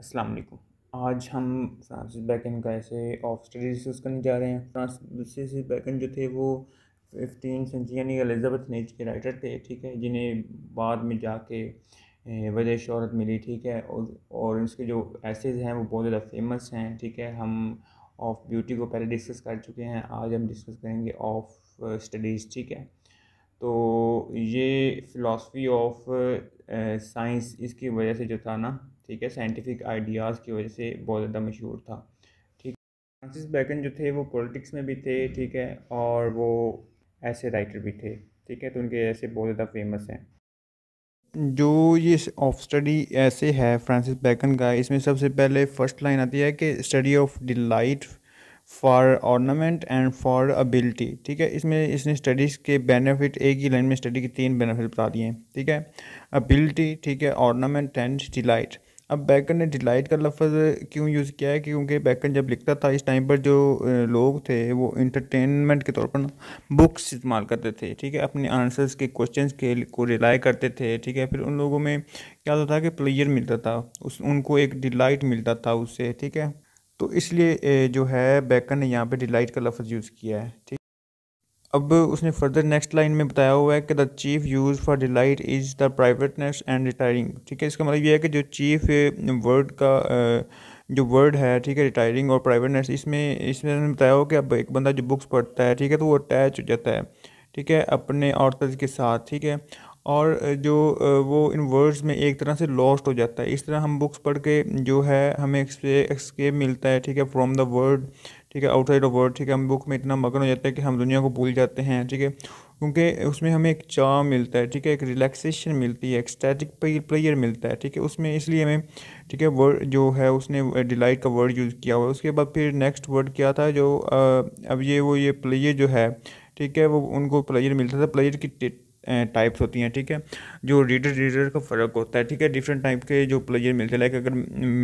अस्सलाम वालेकुम आज हम फ्रांसिस बैकन का ऐसे ऑफ स्टडी डिस्कस करने जा रहे हैं फ्रांसिस बैकन जो थे वो फिफ्टीन सेंचुरी यानी एलिजाबेथ नेज के राइटर थे ठीक है जिन्हें बाद में जाके वजह शहरत मिली ठीक है और और इसके जो एसेज हैं वो बहुत ज़्यादा फेमस हैं ठीक है हम ऑफ ब्यूटी को पहले डिस्कस कर चुके हैं आज हम डिस्कस करेंगे ऑफ स्टडीज़ ठीक है तो ये फिलॉसफी ऑफ साइंस इसकी वजह से जो था ना ठीक है साइंटिफिक आइडियाज़ की वजह से बहुत ज़्यादा मशहूर था ठीक फ्रांसिस बैकन जो थे वो पॉलिटिक्स में भी थे ठीक है और वो ऐसे राइटर भी थे ठीक है तो उनके ऐसे बहुत ज़्यादा फेमस हैं जो ये ऑफ स्टडी ऐसे है फ्रांसिस बैकन का इसमें सबसे पहले फर्स्ट लाइन आती है कि study of light for ornament and for ability ठीक है इसमें इसने स्टडीज़ के बेनिफिट एक ही लाइन में स्टडी के तीन बेनिफिट बता दिए हैं ठीक है अबिलिटी ठीक है ऑर्नामेंट एंड डिलाइट अब बैकन ने डिलाइट का लफ्ज़ क्यों यूज़ किया है क्योंकि बैकन जब लिखता था इस टाइम पर जो लोग थे वो इंटरटेनमेंट के तौर पर ना बुक्स इस्तेमाल करते थे ठीक है अपने आंसर्स के क्वेश्चंस के को रिलाई करते थे ठीक है फिर उन लोगों में क्या होता था कि प्लेयर मिलता था उस उनको एक डिलाइट मिलता था उससे ठीक है तो इसलिए जो है बैकन ने यहाँ पर डिलाइट का लफ्ज़ यूज़ किया है ठीक अब उसने फर्दर नेक्स्ट लाइन में बताया हुआ है कि the chief use for delight is the privateness and retiring ठीक है इसका मतलब ये है कि जो चीफ वर्ड का जो वर्ड है ठीक है रिटायरिंग और प्राइवेटनेस इसमें इसमें बताया हुआ कि अब एक बंदा जो बुक्स पढ़ता है ठीक है तो वो अटैच हो जाता है ठीक है अपने ऑर्थर के साथ ठीक है और जो वो इन वर्ड्स में एक तरह से लॉस्ट हो जाता है इस तरह हम बुक्स पढ़ के जो है हमें एक्सकेप मिलता है ठीक है फ्रॉम द वर्ड ठीक है आउटसाइड ऑफ वर्ल्ड ठीक है हम बुक में इतना मगन हो जाता है कि हम दुनिया को भूल जाते हैं ठीक है क्योंकि उसमें हमें एक चाव मिलता है ठीक है एक रिलैक्सेशन मिलती है एक स्टैटिक प्लेयर मिलता है ठीक है उसमें इसलिए हमें ठीक है वर्ड जो है उसने डिलाइट का वर्ड यूज़ किया हुआ उसके बाद फिर नेक्स्ट वर्ड क्या था जो अब ये वो ये प्लेयर जो है ठीक है वो उनको प्लेयर मिलता था प्लेयर की टाइप्स होती हैं ठीक है जो रीडर रीडर का फ़र्क होता है ठीक है डिफरेंट टाइप के जो प्लेयर मिलते हैं लाइक अगर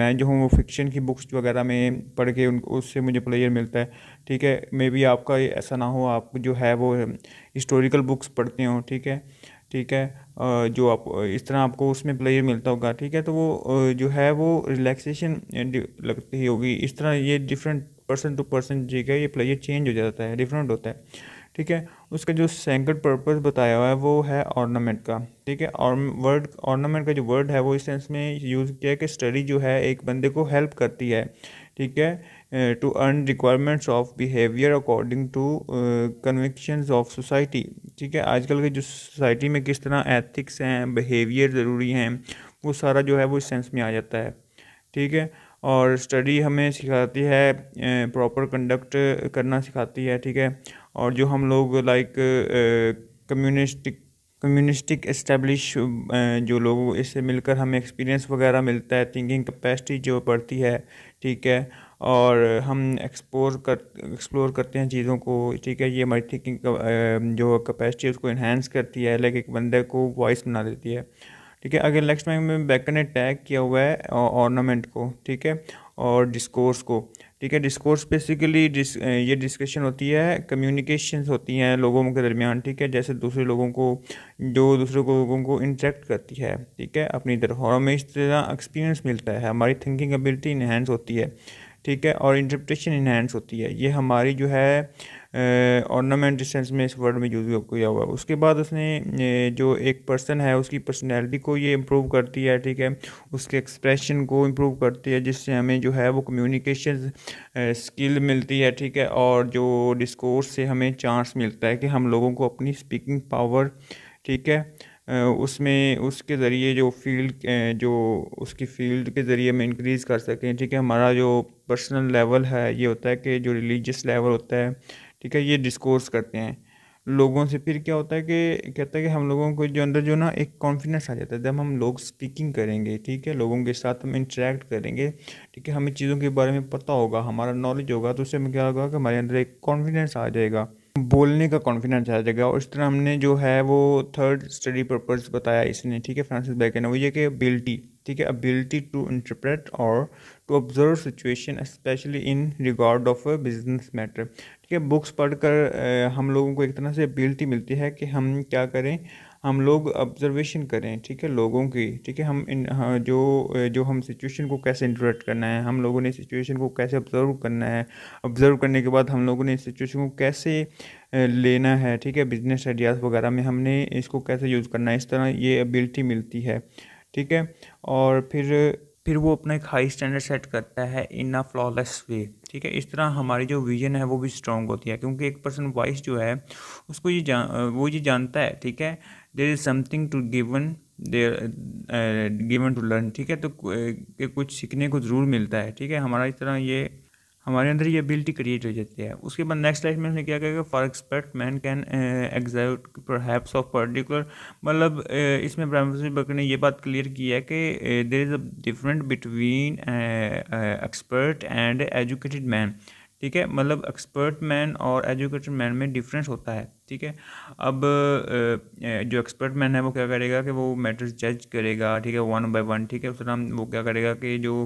मैं जो हूँ वो फिक्शन की बुक्स वगैरह में पढ़ के उन उससे मुझे प्लेयर मिलता है ठीक है मे बी आपका ऐसा ना हो आप जो है वो हिस्टोरिकल बुक्स पढ़ते हो ठीक है ठीक है जो आप इस तरह आपको उसमें प्लेयर मिलता होगा ठीक है तो वो जो है वो रिलैक्सेशन लगती होगी इस तरह ये डिफरेंट पर्सन टू पर्सन जी का ये प्लेयर चेंज हो जाता है डिफरेंट होता है ठीक है उसका जो सेकंड पर्पस बताया हुआ है वो है ऑर्नामेंट का ठीक है और वर्ड ऑर्नामेंट का जो वर्ड है वो इस सेंस में यूज़ किया कि स्टडी जो है एक बंदे को हेल्प करती है ठीक है to earn requirements of behaviour according to conviction of society ठीक है आजकल के जो सोसाइटी में किस तरह एथिक्स हैं बिहेवियर ज़रूरी हैं वो सारा जो है वो इस सेंस में आ जाता है ठीक है और स्टडी हमें सिखाती है प्रॉपर uh, कंडक्ट करना सिखाती है ठीक है और जो हम लोग लाइक कम्युनिस्टिक कम्युनिस्टिक इस्टेब्लिश जो लोग इससे मिलकर हमें एक्सपीरियंस वगैरह मिलता है थिंकिंग कैपेसिटी जो बढ़ती है ठीक है और हम एक्सप्लोर कर एक्सप्लोर करते हैं चीज़ों को ठीक है ये हमारी थिंकिंग जो कैपेसिटी उसको इन्हेंस करती है लाइक एक बंदे को वॉइस बना देती है ठीक है अगर नेक्स्ट में बैकन ने टैग किया हुआ है ऑर्नामेंट को ठीक है और डिस्कोर्स को ठीक है डिस्कोर्स बेसिकली डिस ये डिस्कशन होती है कम्युनिकेशंस होती हैं लोगों के दरमियान ठीक है जैसे दूसरे लोगों को जो दूसरे लोगों को इंटरेक्ट करती है ठीक है अपनी तरफ और हमें इस तरह एक्सपीरियंस मिलता है हमारी थिंकिंग एबिलिटी इन्हेंस होती है ठीक है और इंटरप्रटेशन इन्हेंस होती है ये हमारी जो है ऑर्नामेंट सेंस में इस वर्ड में यूज़ किया हुआ है उसके बाद उसने जो एक पर्सन है उसकी पर्सनैलिटी को ये इम्प्रूव करती है ठीक है उसके एक्सप्रेशन को इम्प्रूव करती है जिससे हमें जो है वो कम्युनिकेशन स्किल मिलती है ठीक है और जो डिस्कोर्स से हमें चांस मिलता है कि हम लोगों को अपनी स्पीकिंग पावर ठीक है उसमें उसके ज़रिए जो फील्ड जो उसकी फील्ड के ज़रिए हम इंक्रीज़ कर सकें ठीक है हमारा जो पर्सनल लेवल है ये होता है कि जो रिलीजियस लेवल होता है ठीक है ये डिस्कोर्स करते हैं लोगों से फिर क्या होता है कि कहता है कि हम लोगों को जो अंदर जो ना एक कॉन्फिडेंस आ जाता है जब हम लोग स्पीकिंग करेंगे ठीक है लोगों के साथ हम इंटरेक्ट करेंगे ठीक है हमें चीज़ों के बारे में पता होगा हमारा नॉलेज होगा तो उससे हमें क्या होगा कि हमारे अंदर एक कॉन्फिडेंस आ जाएगा बोलने का कॉन्फिडेंस आ जाएगा और इस तरह हमने जो है वो थर्ड स्टडी पर्पज़ बताया इसने ठीक है फ्रांसिस बैकन वो ये कि बिल्टी ठीक है एबिलिटी टू इंटरप्रेट और to observe situation specially in regard of business matter ठीक है बुक्स पढ़कर हम लोगों को एक तरह से एबिलिटी मिलती है कि हम क्या करें हम लोग ऑब्जर्वेशन करें ठीक है लोगों की ठीक है हम इन जो जो हम सिचुएशन को कैसे इंटरेक्ट करना है हम लोगों ने सिचुएशन को कैसे ऑब्जर्व करना है ऑब्जर्व करने के बाद हम लोगों ने सिचुएशन को कैसे लेना है ठीक है बिजनेस आइडियाज़ वगैरह में हमने इसको कैसे यूज़ करना है इस तरह ये एबिलिटी मिलती है ठीक है और फिर फिर वो अपना एक हाई स्टैंडर्ड सेट करता है इन अ फ्लॉलेस वे ठीक है इस तरह हमारी जो विजन है वो भी स्ट्रॉन्ग होती है क्योंकि एक पर्सन वॉइस जो है उसको ये जान वो ये जानता है ठीक है there is something to given there given to learn ठीक है तो uh, कुछ सीखने को ज़रूर मिलता है ठीक है हमारा इस तरह ये हमारे अंदर ये एबिलिटी क्रिएट हो जाती है उसके बाद नेक्स्ट लाइफ में उसने क्या कहा for expert man can execute perhaps of particular मतलब eh, इसमें प्राइम बकर ने ये बात क्लियर की है कि there is a different between expert and educated man ठीक है मतलब एक्सपर्ट मैन और एजुकेटेड मैन में डिफरेंस होता है ठीक है अब eh, eh, जो एक्सपर्ट मैन है वो क्या करेगा कि वो मैटर्स जज करेगा ठीक है वन बाय वन ठीक है उस नाम वो क्या करेगा कि जो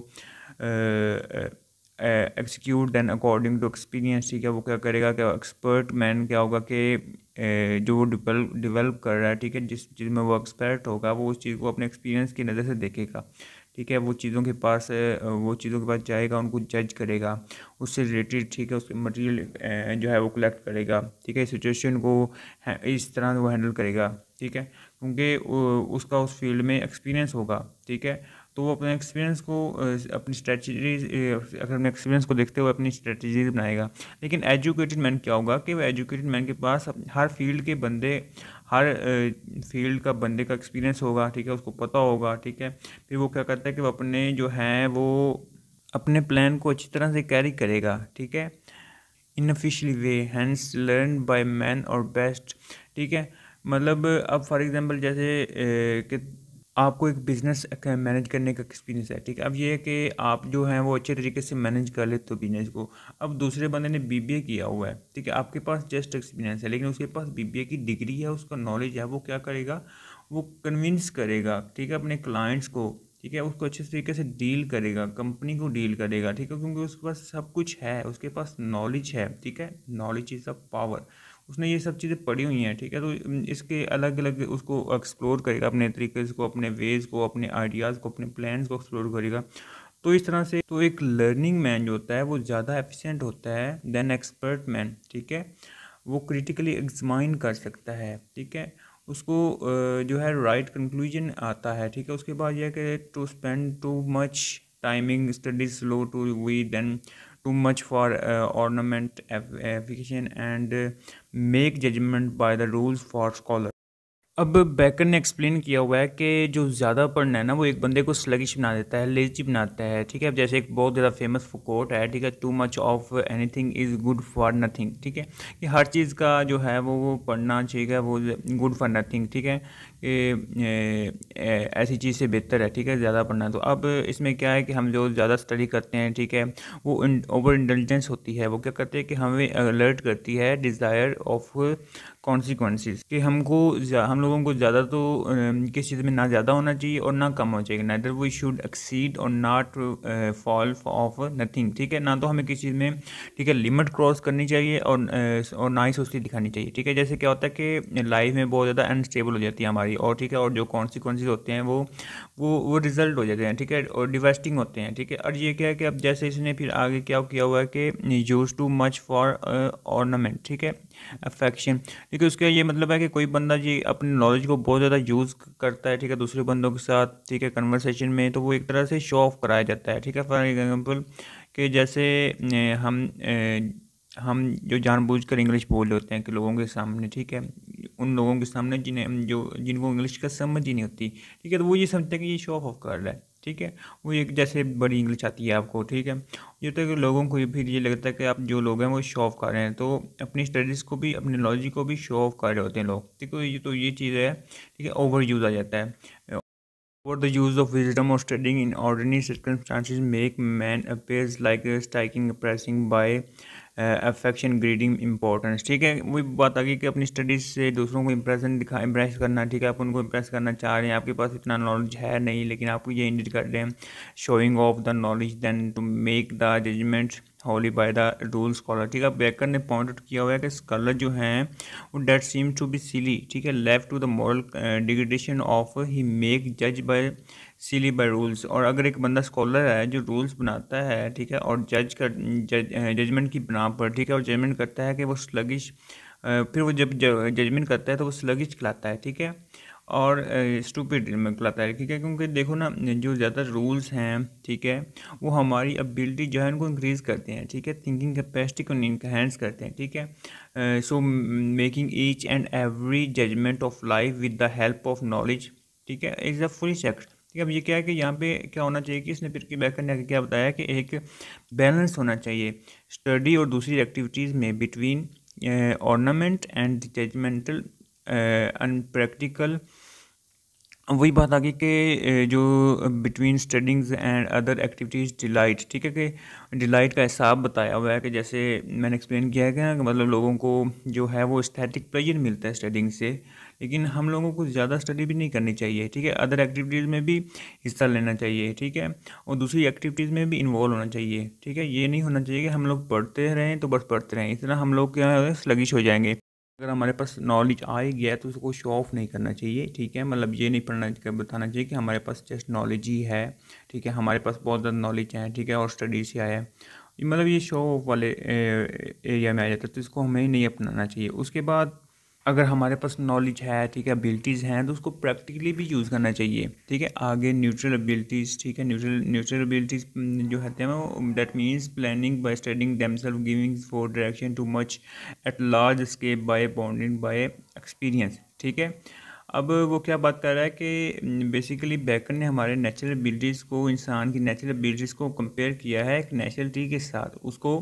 execute then according to experience ठीक है वो क्या करेगा क्या एक्सपर्ट मैन क्या होगा कि जो वो डिवेल्प डिवेल्प कर रहा है ठीक है जिस चीज़ में वो एक्सपर्ट होगा वो उस चीज़ को अपने एक्सपीरियंस की नज़र से देखेगा ठीक है वो चीज़ों के पास वो चीज़ों के पास जाएगा उनको जज करेगा उससे रिलेटेड ठीक है उसके मटेरियल जो है वो कलेक्ट करेगा ठीक है सिचुएशन को इस तरह वो हैंडल करेगा ठीक है क्योंकि उसका उस फील्ड में एक्सपीरियंस होगा ठीक है तो वो अपने एक्सपीरियंस को अपनी स्ट्रेटजीज अगर अपने एक्सपीरियंस को देखते हुए अपनी स्ट्रेटजीज बनाएगा लेकिन एजुकेटेड मैन क्या होगा कि वो एजुकेटेड मैन के पास हर फील्ड के बंदे हर फील्ड का बंदे का एक्सपीरियंस होगा ठीक है उसको पता होगा ठीक है फिर वो क्या करता है कि वो अपने जो हैं वो अपने प्लान को अच्छी तरह से कैरी करेगा ठीक है in official way hands learn by man और बेस्ट ठीक है मतलब अब फॉर एग्जांपल जैसे कि आपको एक बिज़नेस मैनेज करने का एक्सपीरियंस है ठीक है अब ये है कि आप जो हैं वो अच्छे तरीके से मैनेज कर लेते हो बिजनेस को अब दूसरे बंदे ने बीबीए किया हुआ है ठीक है आपके पास जस्ट एक्सपीरियंस है लेकिन उसके पास बीबीए की डिग्री है उसका नॉलेज है वो क्या करेगा वो कन्विंस करेगा ठीक है अपने क्लाइंट्स को ठीक है उसको अच्छे तरीके से डील करेगा कंपनी को डील करेगा ठीक है क्योंकि उसके पास सब कुछ है उसके पास नॉलेज है ठीक है नॉलेज इज़ अ पावर उसने ये सब चीज़ें पढ़ी हुई हैं ठीक है तो इसके अलग अलग उसको एक्सप्लोर करेगा अपने तरीके को अपने वेज को अपने आइडियाज़ को अपने प्लान्स को एक्सप्लोर करेगा तो इस तरह से तो एक लर्निंग मैन जो होता है वो ज़्यादा एफिशिएंट होता है देन एक्सपर्ट मैन ठीक है वो क्रिटिकली एग्जामाइन कर सकता है ठीक है उसको जो है राइट कंक्लूजन आता है ठीक है उसके बाद यह कि to spend too much timing study slow to we then too much for ornament affectation and make judgment by the rules for scholars अब बैकर ने एक्सप्लेन किया हुआ है कि जो ज़्यादा पढ़ना है ना वो एक बंदे को स्लगिश बना देता है लेजी बनाता है ठीक है अब जैसे एक बहुत ज़्यादा फेमस कोट है ठीक है too much of anything is good for nothing ठीक है कि हर चीज़ का जो है वो वो पढ़ना है वो गुड फॉर नथिंग ठीक है कि ऐसी चीज़ से बेहतर है ठीक है ज़्यादा पढ़ना तो अब इसमें क्या है कि हम जो ज़्यादा स्टडी करते हैं ठीक है वो ओवर इंटेलिजेंस होती है वो क्या करते हैं कि हमें अलर्ट करती है डिज़ायर ऑफ कॉन्सिक्वेंसेस कि हमको हम लोगों को ज़्यादा तो किस चीज़ में ना ज़्यादा होना चाहिए और ना कम होना चाहिए नैदर वी शुड एक्सीड और नाट फॉल ऑफ नथिंग ठीक है ना तो हमें किसी चीज़ में ठीक है लिमिट क्रॉस करनी चाहिए और और ना ही सोचती दिखानी चाहिए ठीक है जैसे क्या होता है कि लाइफ में बहुत ज़्यादा अनस्टेबल हो जाती है हमारी और ठीक है और जो कॉन्सिक्वेंसेज होते हैं वो वो वो रिजल्ट हो जाते हैं ठीक है और डिवेस्टिंग होते हैं ठीक है और ये क्या है कि अब जैसे इसने फिर आगे क्या किया हुआ है कि use too much for ornament ठीक है अफेक्शन क्योंकि उसका ये मतलब है कि कोई बंदा जी अपनी नॉलेज को बहुत ज़्यादा यूज़ करता है ठीक है दूसरे बंदों के साथ ठीक है कन्वर्सेशन में तो वो एक तरह से शो ऑफ कराया जाता है ठीक है फॉर एग्जाम्पल कि जैसे हम हम जो जानबूझकर इंग्लिश बोल रहे होते हैं कि लोगों के सामने ठीक है उन लोगों के सामने जिन्हें जो जिनको इंग्लिश का समझ ही नहीं होती ठीक है तो वो ये समझते हैं कि ये शो ऑफ कर रहा है ठीक है वो एक जैसे बड़ी इंग्लिश आती है आपको ठीक है ये तो कि लोगों को फिर ये लगता है कि आप जो लोग हैं वो शो ऑफ कर रहे हैं तो अपनी स्टडीज़ को भी अपने लॉजिक को भी शो ऑफ कर रहे होते हैं लोग ठीक है ये तो ये चीज़ है ठीक है ओवर यूज़ आ जाता है over the use of wisdom और studying in ordinary circumstances make man appears like striking pressing by affection greeting importance ठीक है वही बात आ गई कि अपनी स्टडीज़ से दूसरों को इम्प्रेशन दिखा इम्प्रेस करना ठीक है आप उनको इम्प्रेस करना चाह रहे हैं आपके पास इतना नॉलेज है नहीं लेकिन आपको ये इंडिट कर रहे हैं showing off the knowledge than to make the judgement wholly by the rule scholar ठीक है बेकर ने पॉइंट आउट किया हुआ है कि स्कॉलर जो हैं वो that seem to be silly ठीक है left to the moral degradation of he make जज बाय सीली बाई रूल्स और अगर एक बंदा स्कॉलर है जो रूल्स बनाता है ठीक है और जज कर जजमेंट की बना पर ठीक है और जजमेंट करता है कि वो स्लगिश फिर वो जब जजमेंट करता है तो वो स्लगिश कहलाता है ठीक है और स्टूपिड कहलाता है ठीक है क्योंकि देखो ना जो ज़्यादा रूल्स हैं ठीक है वो हमारी अबिलिटी जो है उनको इंक्रीज़ करते हैं ठीक है थिंकिंग कैपेसिटी को इनहेंस करते हैं ठीक है so making each and every judgement of life with the help of knowledge ठीक है इज़ अ फुल सेक्ट ठीक है अब ये क्या है कि यहाँ पे क्या होना चाहिए कि इसने फिर की बैकर ने क्या बताया कि एक बैलेंस होना चाहिए स्टडी और दूसरी एक्टिविटीज़ में between ornament and judgemental unpractical वही बात आ गई कि जो between studyings and other activities delight ठीक है कि डिलाइट का हिसाब बताया हुआ है कि जैसे मैंने एक्सप्लेन किया है कि मतलब लोगों को जो है वो स्थैटिक प्लेजर मिलता है स्टडिंग से लेकिन हम लोगों को ज़्यादा स्टडी भी नहीं करनी चाहिए ठीक है अदर एक्टिविटीज़ में भी हिस्सा लेना चाहिए ठीक है और दूसरी एक्टिविटीज़ में भी इन्वॉल्व होना चाहिए ठीक है ये नहीं होना चाहिए कि हम लोग पढ़ते रहें तो बस पढ़ते रहें इस तरह हम लोग क्या स्लगिश हो जाएंगे अगर हमारे पास नॉलेज आ ही गया तो उसको शो ऑफ नहीं करना चाहिए ठीक है मतलब ये नहीं पढ़ना बताना चाहिए कि हमारे पास जस्ट नॉलेज ही है ठीक है हमारे पास बहुत ज़्यादा नॉलेज है ठीक है और स्टडीज़ ही आया है मतलब ये शो ऑफ वाले एरिया में आ जाता है तो इसको हमें नहीं अपनाना चाहिए उसके बाद अगर हमारे पास नॉलेज है ठीक है एबिलिटीज़ हैं तो उसको प्रैक्टिकली भी यूज़ करना चाहिए ठीक है आगे न्यूट्रल एबिलिटीज़ ठीक है न्यूट्रल न्यूट्रल एबिलिटीज़ जो होते हैं वो that means planning by studying themselves giving for direction too much at large स्केप बाय बाउंडेड बाय एक्सपीरियंस ठीक है अब वो क्या बात कर रहा है कि बेसिकली बैकन ने हमारे नेचुरल एबिलिटीज़ को इंसान की नेचुरल एबिलिटीज़ को कंपेयर किया है एक नेचुरल ट्री के साथ उसको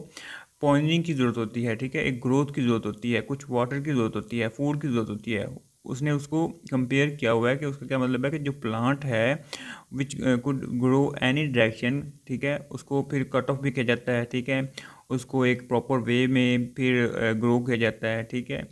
स्पॉन्जिंग की ज़रूरत होती है ठीक है एक ग्रोथ की ज़रूरत होती है कुछ वाटर की ज़रूरत होती है फूड की ज़रूरत होती है उसने उसको कंपेयर किया हुआ है कि उसका क्या मतलब है कि जो प्लांट है which could grow any direction ठीक है उसको फिर कट ऑफ भी किया जाता है ठीक है उसको एक प्रॉपर वे में फिर ग्रो uh, किया जाता है ठीक है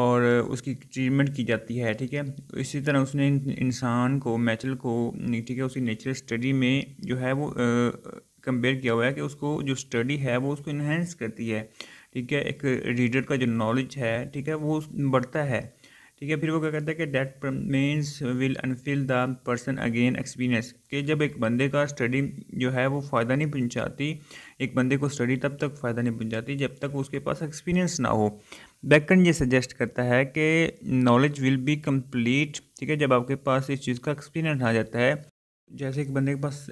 और उसकी ट्रीटमेंट की जाती है ठीक है इसी तरह उसने इंसान को मैचल को ठीक है उसकी नेचुरल स्टडी में जो है वो uh, कंपेयर किया हुआ है कि उसको जो स्टडी है वो उसको इन्हेंस करती है ठीक है एक रीडर का जो नॉलेज है ठीक है वो बढ़ता है ठीक है फिर वो क्या कहता है कि that means will unfill the person again experience कि जब एक बंदे का स्टडी जो है वो फ़ायदा नहीं पहुंचाती एक बंदे को स्टडी तब तक फ़ायदा नहीं पहुंचाती जब तक उसके पास एक्सपीरियंस ना हो बैकन ये सजेस्ट करता है कि नॉलेज विल बी कम्प्लीट ठीक है जब आपके पास इस चीज़ का एक्सपीरियंस आ जाता है जैसे एक बंदे के पास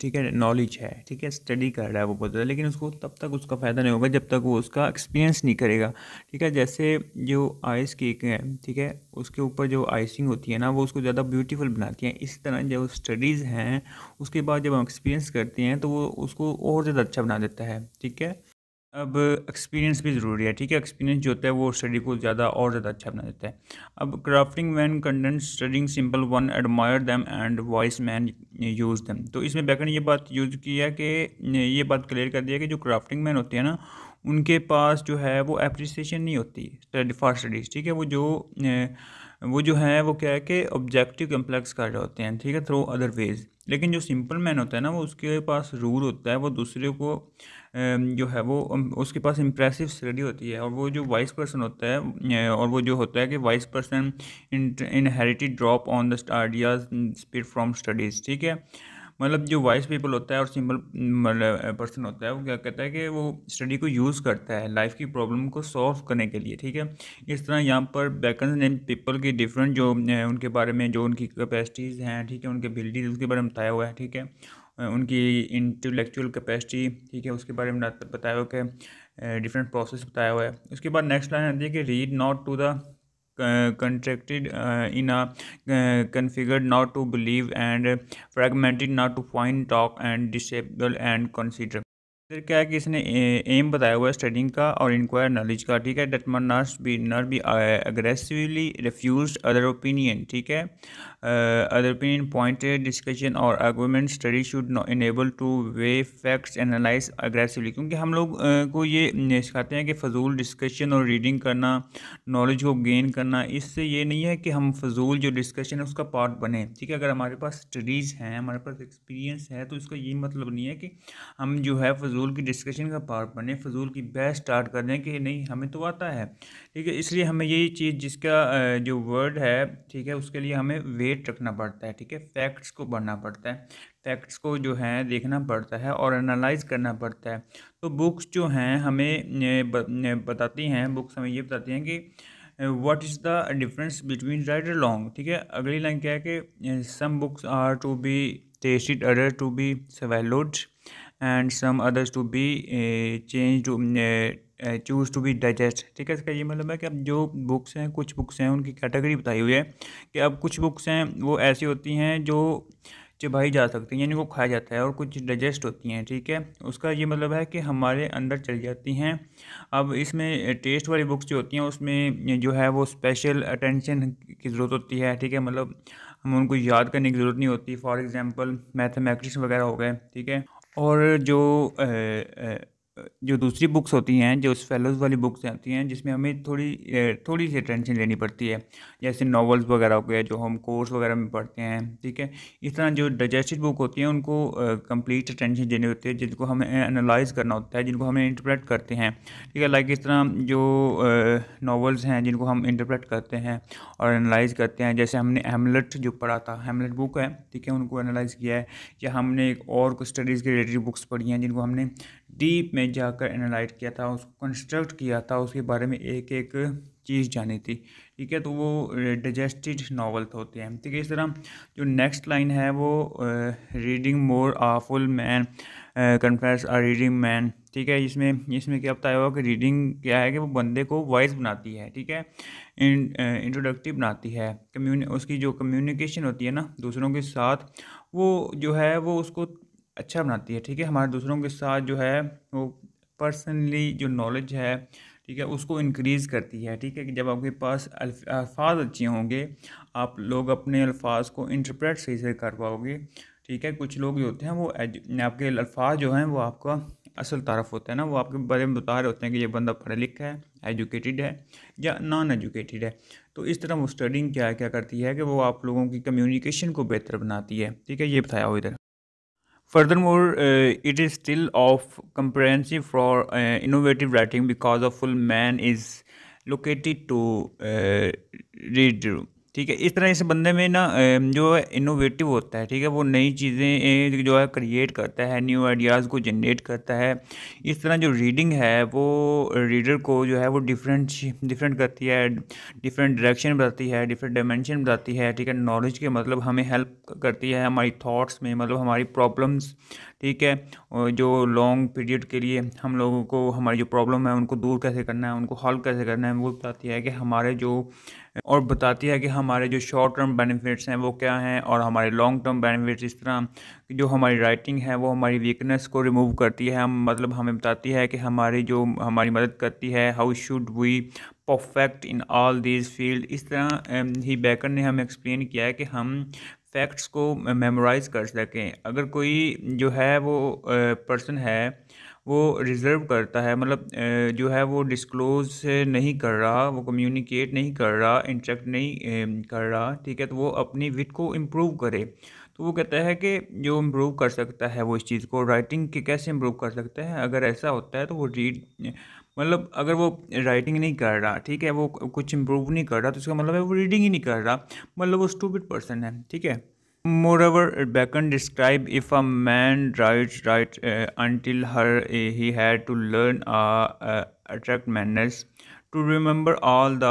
ठीक है नॉलेज है ठीक है स्टडी कर रहा है वो बहुत ज़्यादा लेकिन उसको तब तक उसका फ़ायदा नहीं होगा जब तक वो उसका एक्सपीरियंस नहीं करेगा ठीक है जैसे जो आइस केक है ठीक है उसके ऊपर जो आइसिंग होती है ना वो उसको ज़्यादा ब्यूटीफुल बनाती है इसी तरह जब स्टडीज़ हैं उसके बाद जब हम एक्सपीरियंस करते हैं तो वो उसको और ज़्यादा अच्छा बना देता है ठीक है अब एक्सपीरियंस भी ज़रूरी है ठीक है एक्सपीरियंस जो होता है वो स्टडी को ज़्यादा और ज़्यादा अच्छा बना देता है अब crafting man content studying simple one admire them and voice man use them तो इसमें बैकन ये बात यूज़ की है कि ये बात क्लियर कर दिया कि जो क्राफ्टिंग मैन होते हैं ना उनके पास जो है वो अप्रिसिएशन नहीं होती फॉर स्टडीज़ ठीक है वो जो वो जो है वो क्या है कि ऑब्जेक्टिव कम्प्लेक्स कर रहे होते हैं ठीक है थ्रो अदर वेज लेकिन जो सिंपल मैन होता है ना वो उसके पास रूल होता है वो दूसरे को जो है वो उसके पास इम्प्रेसिव स्टडी होती है और वो जो वाइस पर्सन होता है और वो जो होता है कि wise person inherited drop on the ideas speed from studies ठीक है मतलब जो वाइस पीपल होता है और सिंपल मतलब, पर्सन होता है वो क्या कहता है कि वो स्टडी को यूज़ करता है लाइफ की प्रॉब्लम को सॉल्व करने के लिए ठीक है इस तरह यहाँ पर बैकन एंड पीपल की डिफरेंट जो उनके बारे में जो उनकी कैपेसिटीज़ हैं ठीक है उनके बिल्डिंग उसके बारे में बताया हुआ है ठीक है उनकी इंटेलेक्चुअल कैपेसिटी ठीक है उसके बारे में बताया हुआ कि डिफरेंट प्रोसेस बताया हुआ है उसके बाद नेक्स्ट लाइन आती है कि read not to the contracted uh, in a uh, configured not to believe and fragmented not to find talk and disable and consider इधर क्या है कि इसने एम बताया हुआ है स्टडिंग का और इंक्वायर नॉलेज का ठीक है that man not be not be aggressively refuse other opinion ठीक है Uh, other opinion pointed discussion or argument study should not enable to weigh facts analyze aggressively क्योंकि हम लोग uh, को ये सिखाते हैं कि फजूल डिस्कशन और रीडिंग करना नॉलेज को गेन करना इससे ये नहीं है कि हम फजूल जो डिस्कशन है उसका पार्ट बने ठीक है अगर हमारे पास स्टडीज़ हैं हमारे पास एक्सपीरियंस है तो इसका ये मतलब नहीं है कि हम जो है फजूल की डिस्कशन का पार्ट बने फजूल की बहस स्टार्ट कर दें कि नहीं हमें तो आता है ठीक है इसलिए हमें यही चीज़ जिसका uh, जो वर्ड है ठीक है उसके लिए हमें वेट अपडेट रखना पड़ता है ठीक है फैक्ट्स को पढ़ना पड़ता है फैक्ट्स को जो है देखना पड़ता है और एनालाइज करना पड़ता है तो बुक्स जो हैं हमें बताती हैं बुक्स हमें ये बताती हैं कि what is the difference between right and long ठीक है अगली लाइन क्या है कि some books are to be tasted other to be swallowed and some others to be change to choose to be digest ठीक है इसका ये मतलब है कि अब जो बुक्स हैं कुछ बुक्स हैं उनकी कैटेगरी बताई हुई है कि अब कुछ बुक्स हैं वो ऐसी होती हैं जो चबाई जा सकती हैं यानी वो खाया जाता है और कुछ डाइजेस्ट होती हैं ठीक है उसका ये मतलब है कि हमारे अंदर चली जाती हैं अब इसमें टेस्ट eh, वाली बुक्स जो होती हैं उसमें eh, जो है वो स्पेशल अटेंशन की ज़रूरत होती है ठीक है मतलब हम उनको याद करने की ज़रूरत नहीं होती फॉर एग्ज़ाम्पल मैथमेटिक्स वगैरह हो गए ठीक है और जो जो दूसरी बुक्स होती हैं जो फेलोज़ वाली बुक्स आती हैं जिसमें हमें थोड़ी थोड़ी सी अटेंशन लेनी पड़ती है जैसे नॉवल्स वगैरह हो गए जो हम कोर्स वगैरह में पढ़ते हैं ठीक है इस तरह जो डाइजेस्टेड बुक होती है उनको कंप्लीट अटेंशन देनी होती है जिनको हमें एनालाइज करना होता है जिनको हम इंटरप्रेट करते हैं ठीक है लाइक इस तरह जो नावल्स हैं जिनको हम इंटरप्रेट करते हैं और एनालाइज करते हैं जैसे हमने हेमलेट जो पढ़ा था हेमलेट बुक है ठीक है उनको एनालाइज किया है या हमने एक और स्टडीज़ के रिलेटेड बुक्स पढ़ी हैं जिनको हमने डीप में जाकर एनालाइज किया था उसको कंस्ट्रक्ट किया था उसके बारे में एक एक चीज़ जानी थी ठीक है तो वो डाइजेस्टेड नावल होते हैं ठीक है इस तरह जो नेक्स्ट लाइन है वो reading more a full man confess a reading man ठीक है इसमें इसमें क्या बताया हुआ कि रीडिंग क्या है कि वो बंदे को वॉइस बनाती है ठीक है इंट्रोडक्टिव बनाती है कम्यून उसकी जो कम्युनिकेशन होती है ना दूसरों के साथ वो जो है वो उसको अच्छा बनाती है ठीक है हमारे दूसरों के साथ जो है वो पर्सनली जो नॉलेज है ठीक है उसको इनक्रीज़ करती है ठीक है कि जब आपके पास अल्फाज अच्छे होंगे आप लोग अपने अल्फाज को इंटरप्रेट सही से कर पाओगे ठीक है कुछ लोग जो होते हैं वो आपके अल्फाज जो हैं वो आपका असल तारफ होता है ना वो आपके बारे में बता रहे होते हैं कि ये बंदा पढ़ा लिखा है एजुकेटेड है या नॉन एजुकेटेड है तो इस तरह वो स्टडिंग क्या क्या करती है कि वो आप लोगों की कम्युनिकेशन को बेहतर बनाती है ठीक है ये बताया हो इधर Furthermore, uh, it is still of comprehensive for uh, innovative writing because a full man is located to uh, read ठीक है इस तरह इस बंदे में ना जो है इनोवेटिव होता है ठीक है वो नई चीज़ें जो है क्रिएट करता है न्यू आइडियाज़ को जनरेट करता है इस तरह जो रीडिंग है वो रीडर को जो है वो डिफरेंट डिफरेंट करती है डिफरेंट डायरेक्शन बताती है डिफरेंट डायमेंशन बताती है ठीक है नॉलेज के मतलब हमें हेल्प करती है हमारी थाट्स में मतलब हमारी प्रॉब्लम्स ठीक है जो लॉन्ग पीरियड के लिए हम लोगों को हमारी जो प्रॉब्लम है उनको दूर कैसे करना है उनको हॉल कैसे करना है वो बताती है कि हमारे जो और बताती है कि हमारे जो शॉर्ट टर्म बेनिफिट्स हैं वो क्या हैं और हमारे लॉन्ग टर्म बेनिफिट्स इस तरह जो हमारी राइटिंग है वो हमारी वीकनेस को रिमूव करती है हम मतलब हमें बताती है कि हमारी जो हमारी मदद करती है how should we perfect in all this field इस तरह ही बैकर ने हमें एक्सप्लेन किया है कि हम फैक्ट्स को मेमोराइज़ कर सकें अगर कोई जो है वो पर्सन है वो रिज़र्व करता है मतलब जो है वो डिस्क्लोज नहीं कर रहा वो कम्युनिकेट नहीं कर रहा इंट्रैक्ट नहीं कर रहा ठीक है तो वो अपनी विट को इम्प्रूव करे तो वो कहता है कि जो इम्प्रूव कर सकता है वो इस चीज़ को राइटिंग के कैसे इम्प्रूव कर सकता है अगर ऐसा होता है तो वो रीड मतलब अगर वो राइटिंग नहीं कर रहा ठीक है वो कुछ इम्प्रूव नहीं कर रहा तो इसका मतलब है वो रीडिंग ही नहीं कर रहा मतलब वो स्टूपिड पर्सन है ठीक है more ever Bacon describe if a man write write until her he had to learn attract manners to remember all the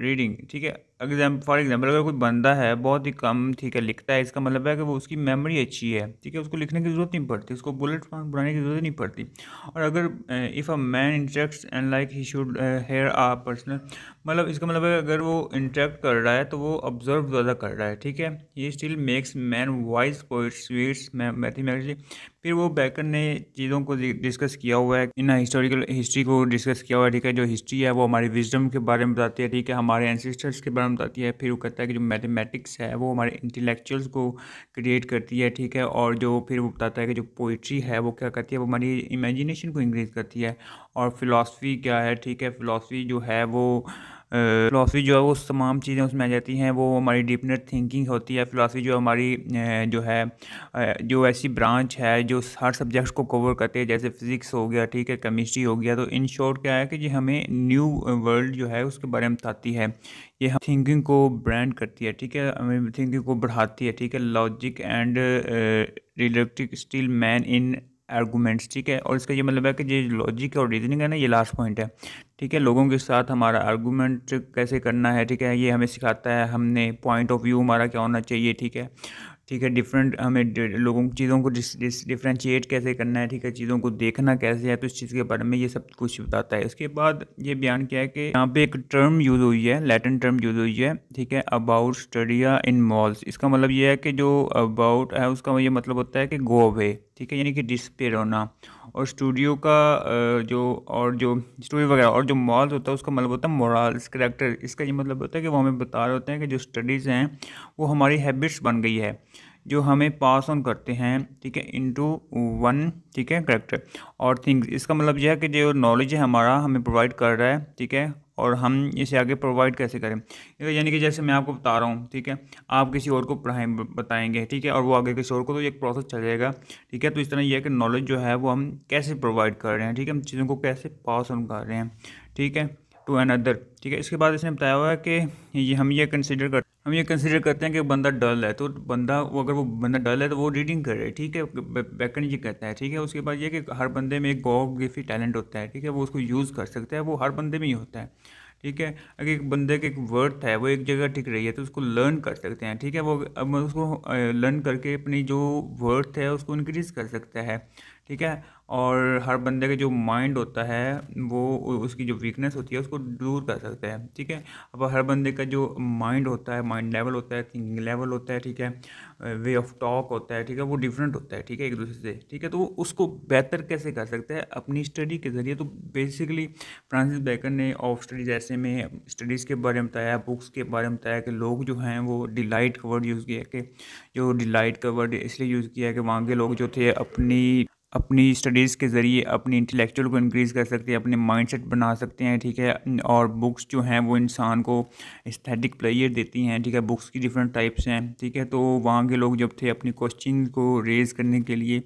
reading ठीक है एग्जाम फॉर एग्जाम्पल अगर कोई बंदा है बहुत ही कम ठीक है लिखता है इसका मतलब है कि वो उसकी मेमोरी अच्छी है ठीक है उसको लिखने की ज़रूरत नहीं पड़ती उसको बुलेट फॉर्म बनाने की ज़रूरत नहीं पड़ती और अगर if a man interacts and like he should hear a personal मतलब इसका मतलब है अगर वो इंटरेक्ट कर रहा है तो वो ऑब्जर्व ज़्यादा कर रहा है ठीक है ये still makes man wise poet sweets mathematically फिर वो बैकर ने चीज़ों को डिस्कस किया हुआ है इन हिस्टोरिकल हिस्ट्री को डिस्कस किया हुआ है ठीक है जो हिस्ट्री है वो हमारी विजडम के बारे में बताती है ठीक है हमारे एनसेस्टर्स के बारे में बताती है फिर वो कहता है कि जो मैथमेटिक्स है वो हमारे इंटेलेक्चुअल्स को क्रिएट करती है ठीक है और जो फिर वो बताता है कि जो पोइट्री है वो क्या करती है वो हमारी इमेजिनेशन को इंक्रीज करती है और फिलासफ़ी क्या है ठीक है फिलासफ़ी जो है वो फ़िलासफ़ी जो है वो तमाम चीज़ें उसमें आ जाती हैं वो हमारी डिपनेट थिंकिंग होती है फ़िलासफ़ी जो हमारी जो है जो ऐसी ब्रांच है जो हर सब्जेक्ट को कवर करती है जैसे फ़िज़िक्स हो गया ठीक है केमिस्ट्री हो गया तो इन शॉर्ट क्या है कि ये हमें न्यू वर्ल्ड जो है उसके बारे में बताती है ये हम थिंकिंग को ब्रांड करती है ठीक है हमें थिंकिंग को बढ़ाती है ठीक है लॉजिक एंड रिलेक्टिक स्टील मैन इन आर्गूमेंट्स ठीक है और इसका ये मतलब है कि जो लॉजिक और रीजनिंग है ना ये लास्ट पॉइंट है ठीक है लोगों के साथ हमारा आर्गूमेंट कैसे करना है ठीक है ये हमें सिखाता है हमने पॉइंट ऑफ व्यू हमारा क्या होना चाहिए ठीक है ठीक है डिफरेंट हमें लोगों की चीज़ों को डिफ्रेंशिएट कैसे करना है ठीक है चीज़ों को देखना कैसे है तो इस चीज़ के बारे में ये सब कुछ बताता है उसके बाद ये बयान किया है कि यहाँ पे एक टर्म यूज़ हुई है लैटिन टर्म यूज़ हुई है ठीक है अबाउट स्टडिया इन मॉल्स इसका मतलब ये है कि जो अबाउट है उसका ये मतलब होता है कि गो अवे ठीक है यानी कि डिस्पेयर होना और स्टूडियो का जो और जो स्टूडियो वगैरह और जो मॉल्स होता है उसका मतलब होता है मोरल्स करेक्टर इसका ये मतलब होता है कि वो हमें बता रहे होते हैं कि जो स्टडीज़ हैं वो हमारी हैबिट्स बन गई है जो हमें पास ऑन करते हैं ठीक है इनटू वन ठीक है करेक्टर और थिंग्स इसका मतलब यह है कि जो नॉलेज है हमारा हमें प्रोवाइड कर रहा है ठीक है और हम इसे आगे प्रोवाइड कैसे करें यानी कि जैसे मैं आपको बता रहा हूँ ठीक है आप किसी और को पढ़ाए बताएंगे ठीक है और वो आगे किसी और को तो एक प्रोसेस चलेगा ठीक है तो इस तरह यह है कि नॉलेज जो है वो हम कैसे प्रोवाइड कर रहे हैं ठीक है हम चीज़ों को कैसे पास ऑन कर रहे हैं ठीक है टू एन ठीक है इसके बाद इसने बताया हुआ है कि ये हम ये कंसिडर कर हम ये कंसिडर करते हैं कि बंदा डल है तो बंदा वो अगर वो बंदा डल है तो वो रीडिंग कर रहा है ठीक है बैकेंड ये कहता है ठीक है उसके बाद ये कि हर बंदे में एक गोगिफी टैलेंट होता है ठीक है वो उसको यूज़ कर सकता है वो हर बंदे में ही होता है ठीक है अगर एक बंदे का एक वर्थ है वो एक जगह टिक रही है तो उसको लर्न कर सकते हैं ठीक है वो अब उसको लर्न करके अपनी जो वर्थ है उसको इंक्रीज कर सकता है ठीक है और हर बंदे का जो माइंड होता है वो उसकी जो वीकनेस होती है उसको दूर कर सकते हैं ठीक है अब हर बंदे का जो माइंड होता है माइंड लेवल होता है थिंकिंग लेवल होता है ठीक है वे ऑफ टॉक होता है ठीक है वो डिफरेंट होता है ठीक है एक दूसरे से ठीक है तो उसको बेहतर कैसे कर सकते हैं अपनी स्टडी के ज़रिए तो बेसिकली फ्रांसिस बैकर ने ऑफ स्टडीज ऐसे में स्टडीज़ के बारे में बताया बुक्स के बारे में बताया कि लोग जो हैं वो डिलाइट का वर्ड यूज़ किया कि जो डिलाइट का वर्ड इसलिए यूज़ किया कि वहाँ के लोग जो थे अपनी अपनी स्टडीज़ के ज़रिए अपनी इंटेलेक्चुअल को इंक्रीज़ कर सकते हैं अपने माइंडसेट बना सकते हैं ठीक है और बुक्स जो हैं वो इंसान को स्थेटिक प्लेयर देती हैं ठीक है बुक्स की डिफरेंट टाइप्स हैं ठीक है तो वहाँ के लोग जब थे अपनी क्वेश्चन को रेज करने के लिए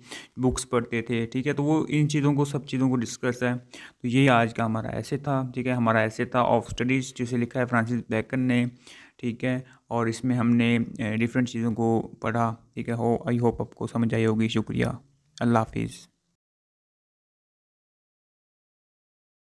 बुक्स पढ़ते थे ठीक है तो वो इन चीज़ों को सब चीज़ों को डिस्कस है तो ये आज का हमारा ऐसे था ठीक है हमारा ऐसे था ऑफ स्टडीज़ जिसे लिखा है फ्रांसिस बैकन ने ठीक है और इसमें हमने डिफरेंट चीज़ों को पढ़ा ठीक है हो आई होप आपको समझ आई होगी शुक्रिया Allah Hafiz.